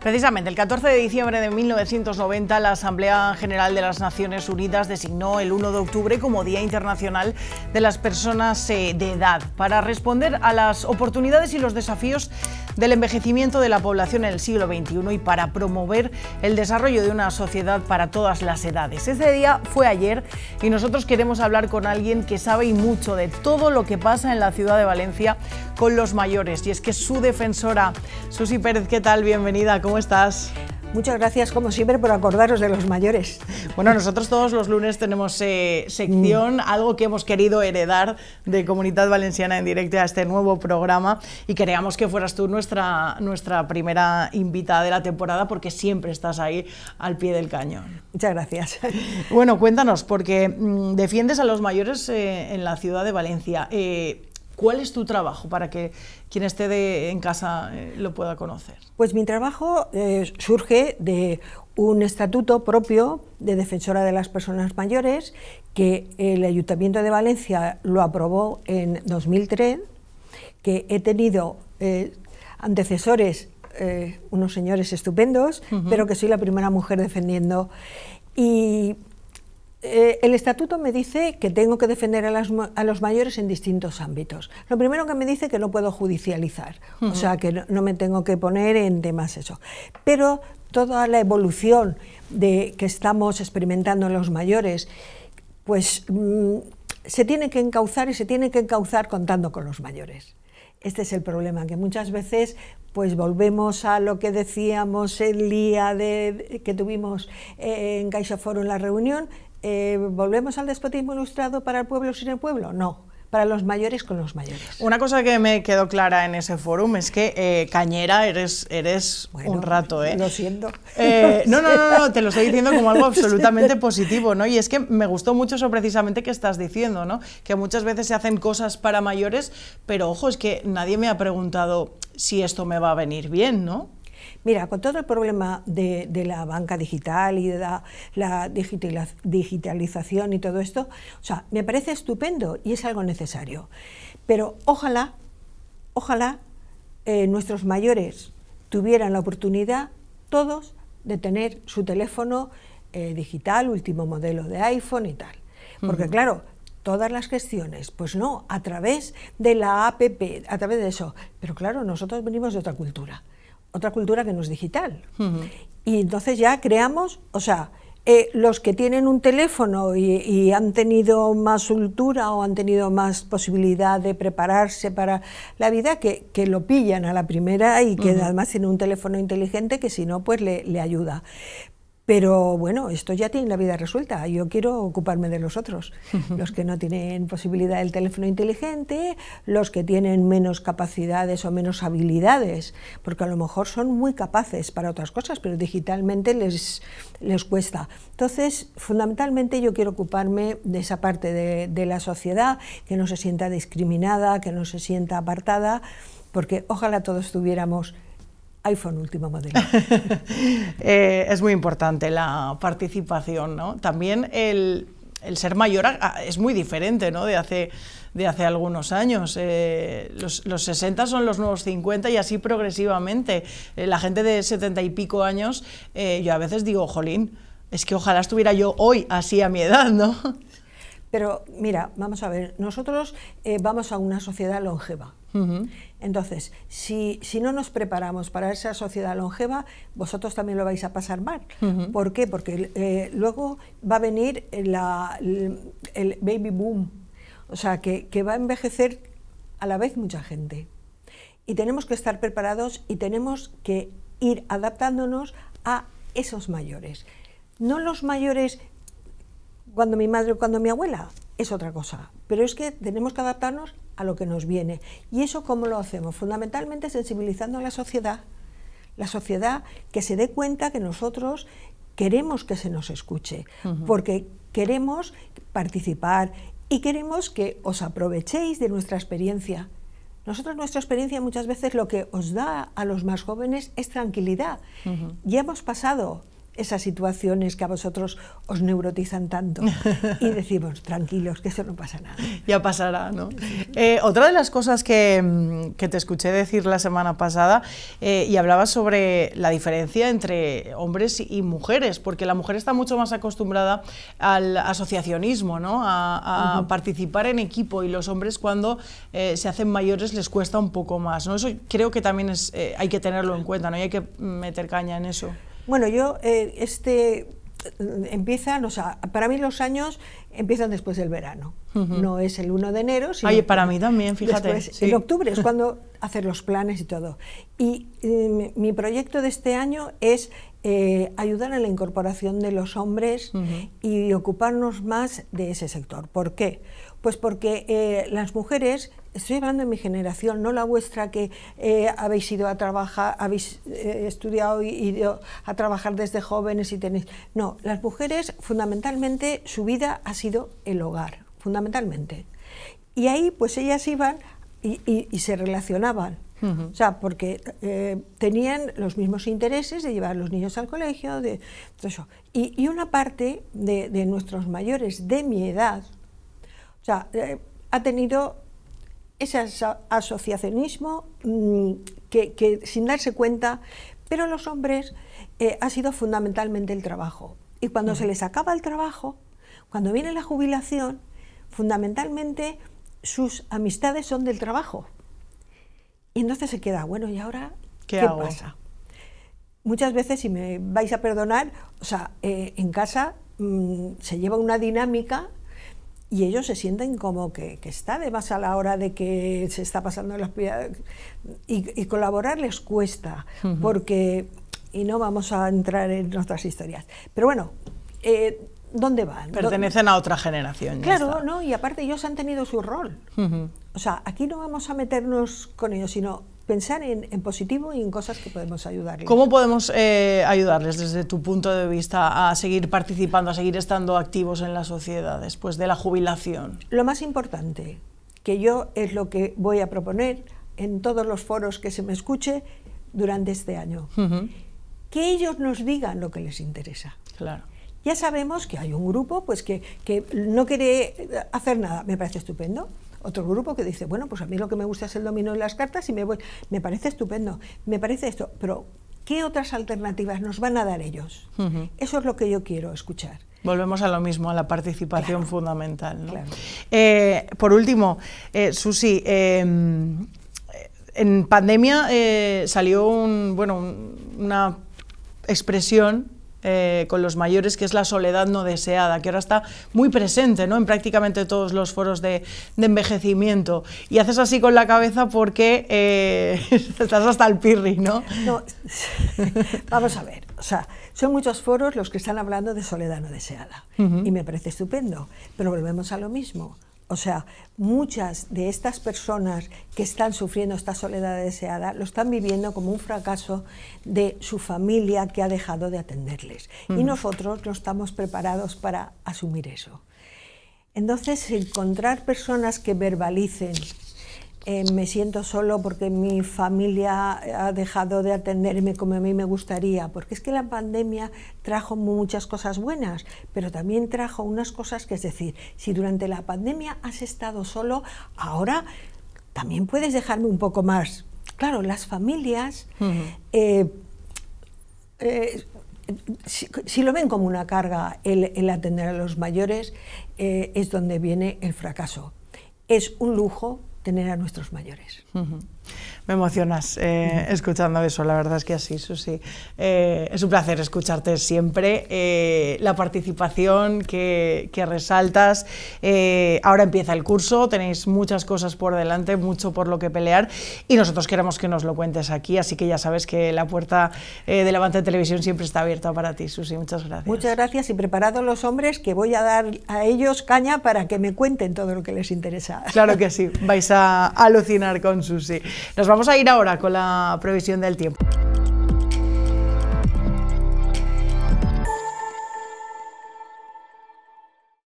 Precisamente, el 14 de diciembre de 1990, la Asamblea General de las Naciones Unidas designó el 1 de octubre como Día Internacional de las Personas eh, de Edad para responder a las oportunidades y los desafíos del envejecimiento de la población en el siglo XXI y para promover el desarrollo de una sociedad para todas las edades. Ese día fue ayer y nosotros queremos hablar con alguien que sabe y mucho de todo lo que pasa en la ciudad de Valencia con los mayores y es que su defensora, Susi Pérez, ¿qué tal? Bienvenida, ¿cómo estás? Muchas gracias, como siempre, por acordaros de los mayores. Bueno, nosotros todos los lunes tenemos eh, sección, mm. algo que hemos querido heredar de Comunidad Valenciana en directo a este nuevo programa y queríamos que fueras tú nuestra, nuestra primera invitada de la temporada porque siempre estás ahí al pie del cañón. Muchas gracias. Bueno, cuéntanos, porque mm, defiendes a los mayores eh, en la ciudad de Valencia. Eh, ¿Cuál es tu trabajo para que quien esté en casa eh, lo pueda conocer? Pues mi trabajo eh, surge de un estatuto propio de defensora de las personas mayores que el Ayuntamiento de Valencia lo aprobó en 2003, que he tenido eh, antecesores, unos señores estupendos, pero que soy la primera mujer defendiendo. Y eh, el estatuto me dice que tengo que defender a, los mayores en distintos ámbitos. Lo primero que me dice que no puedo judicializar, o sea, que no, me tengo que poner en temas eso. Pero toda la evolución de, que estamos experimentando en los mayores, pues mm, se tiene que encauzar y se tiene que encauzar contando con los mayores. Este es el problema, que muchas veces pues volvemos a lo que decíamos el día que tuvimos eh, en foro en la reunión, eh, ¿volvemos al despotismo ilustrado para el pueblo sin el pueblo? No para los mayores con los mayores. Una cosa que me quedó clara en ese fórum es que eh, Cañera eres, eres un rato, ¿eh? Lo siento. Eh, no, no, no, no, te lo estoy diciendo como algo absolutamente positivo, ¿no? Y es que me gustó mucho eso precisamente que estás diciendo, ¿no? Que muchas veces se hacen cosas para mayores, pero ojo, es que nadie me ha preguntado si esto me va a venir bien, ¿no? Mira, con todo el problema de, la banca digital y de la, digitalización y todo esto, o sea, me parece estupendo y es algo necesario. Pero ojalá, ojalá eh, nuestros mayores tuvieran la oportunidad, todos, de tener su teléfono eh, digital, último modelo de iPhone y tal. Porque claro, todas las gestiones. Pues no, a través de la APP, a través de eso. Pero claro, nosotros venimos de otra cultura otra cultura que no es digital. Y entonces ya creamos, o sea, eh, los que tienen un teléfono y, han tenido más cultura o han tenido más posibilidad de prepararse para la vida, que, lo pillan a la primera y que además tienen un teléfono inteligente que si no, pues le, le ayuda. Pero bueno, esto ya tiene la vida resuelta. Yo quiero ocuparme de los otros, los que no tienen posibilidad del teléfono inteligente, los que tienen menos capacidades o menos habilidades, porque a lo mejor son muy capaces para otras cosas, pero digitalmente les, les cuesta. Entonces, fundamentalmente yo quiero ocuparme de esa parte de, de la sociedad que no se sienta discriminada, que no se sienta apartada, porque ojalá todos tuviéramos iPhone última modelo. Eh, es muy importante la participación, ¿no? También el, ser mayor es muy diferente, ¿no? De hace, de hace algunos años. Eh, los, 60 son los nuevos 50 y así progresivamente. Eh, la gente de 70 y pico años, yo a veces digo, jolín, es que ojalá estuviera yo hoy así a mi edad, ¿no? Pero mira, vamos a ver, nosotros eh, vamos a una sociedad longeva. Entonces, si, si, no nos preparamos para esa sociedad longeva, vosotros también lo vais a pasar mal. ¿Por qué? Porque eh, luego va a venir el, baby boom. O sea, que, que va a envejecer a la vez mucha gente. Y tenemos que estar preparados y tenemos que ir adaptándonos a esos mayores. No los mayores cuando mi madre, o cuando mi abuela, es otra cosa. Pero es que tenemos que adaptarnos a lo que nos viene. ¿Y eso cómo lo hacemos? Fundamentalmente sensibilizando a la sociedad, la sociedad que se dé cuenta que nosotros queremos que se nos escuche, porque queremos participar y queremos que os aprovechéis de nuestra experiencia. Nosotros nuestra experiencia muchas veces lo que os da a los más jóvenes es tranquilidad. Ya hemos pasado esas situaciones que a vosotros os neurotizan tanto y decimos, pues, tranquilos, que eso no pasa nada. Ya pasará, ¿no? Eh, otra de las cosas mm, que, te escuché decir la semana pasada, eh, y hablabas sobre la diferencia entre hombres y mujeres, porque la mujer está mucho más acostumbrada al asociacionismo, ¿no? A, participar en equipo y los hombres cuando eh, se hacen mayores les cuesta un poco más, ¿no? Eso creo que también es, hay que tenerlo en cuenta, ¿no? Y hay que meter caña en eso. Bueno, yo eh, este eh, empiezan, o sea, para mí los años empiezan después del verano. No es el 1 de enero, sino para mí también, fíjate. En octubre es cuando hacer los planes y todo. Y eh, mi proyecto de este año es ayudar a la incorporación de los hombres y ocuparnos más de ese sector. ¿Por qué? Pues porque eh, las mujeres, estoy hablando de mi generación, no la vuestra que eh, habéis ido a trabajar, habéis eh, estudiado y ido a trabajar desde jóvenes y tenéis... No, las mujeres fundamentalmente su vida ha sido el hogar, fundamentalmente. Y ahí pues ellas iban y, se relacionaban. O sea, porque tenían los mismos intereses de llevar a los niños al colegio, de todo eso. Y, una parte de, de, nuestros mayores de mi edad, o sea, eh, ha tenido ese asociacionismo mm, que, sin darse cuenta, pero los hombres eh, ha sido fundamentalmente el trabajo. Y cuando se les acaba el trabajo, cuando viene la jubilación, fundamentalmente sus amistades son del trabajo. Y entonces se queda, bueno, ¿y ahora qué, pasa? Muchas veces, si me vais a perdonar, o sea, eh, en casa mm, se lleva una dinámica y ellos se sienten como que, está de más a la hora de que se está pasando las y, y colaborar les cuesta porque y no vamos a entrar en nuestras historias pero bueno eh, dónde van pertenecen a otra generación claro no y aparte ellos han tenido su rol o sea aquí no vamos a meternos con ellos sino pensar en, positivo y en cosas que podemos ayudarles. ¿Cómo podemos eh, ayudarles desde tu punto de vista a seguir participando, a seguir estando activos en la sociedad después de la jubilación? Lo más importante, que yo es lo que voy a proponer en todos los foros que se me escuche durante este año, que ellos nos digan lo que les interesa. Claro. Ya sabemos que hay un grupo pues, que no quiere hacer nada, me parece estupendo otro grupo que dice, bueno, pues a mí lo que me gusta es el dominó y las cartas y me Me parece estupendo, me parece esto, pero ¿qué otras alternativas nos van a dar ellos? Eso es lo que yo quiero escuchar. Volvemos a lo mismo, a la participación fundamental. Eh, por último, eh, Susi, em, en pandemia eh, salió un, bueno, una expresión eh, con los mayores, que es la soledad no deseada, que ahora está muy presente en prácticamente todos los foros de, envejecimiento. Y haces así con la cabeza porque eh, estás hasta el pirri, ¿no? Vamos a ver, o sea, son muchos foros los que están hablando de soledad no deseada y me parece estupendo, pero volvemos a lo mismo. O sea, muchas de estas personas que están sufriendo esta soledad deseada lo están viviendo como un fracaso de su familia que ha dejado de atenderles. Y nosotros no estamos preparados para asumir eso. Entonces, encontrar personas que verbalicen eh, me siento solo porque mi familia ha dejado de atenderme como a mí me gustaría, porque es que la pandemia trajo muchas cosas buenas, pero también trajo unas cosas que es decir, si durante la pandemia has estado solo, ahora también puedes dejarme un poco más. Claro, las familias... Eh, eh, si, lo ven como una carga el, atender a los mayores, es donde viene el fracaso. Es un lujo, tener a nuestros mayores. Me emocionas eh, escuchando eso, la verdad es que así, Susi. Eh, es un placer escucharte siempre. Eh, la participación que, resaltas. ahora empieza el curso, tenéis muchas cosas por delante, mucho por lo que pelear y nosotros queremos que nos lo cuentes aquí, así que ya sabes que la puerta de de Televisión siempre está abierta para ti, Susi. Muchas gracias. Muchas gracias y preparados los hombres que voy a dar a ellos caña para que me cuenten todo lo que les interesa. Claro que sí, vais a alucinar con Susi. Nos vamos a ir ahora con la previsión del tiempo.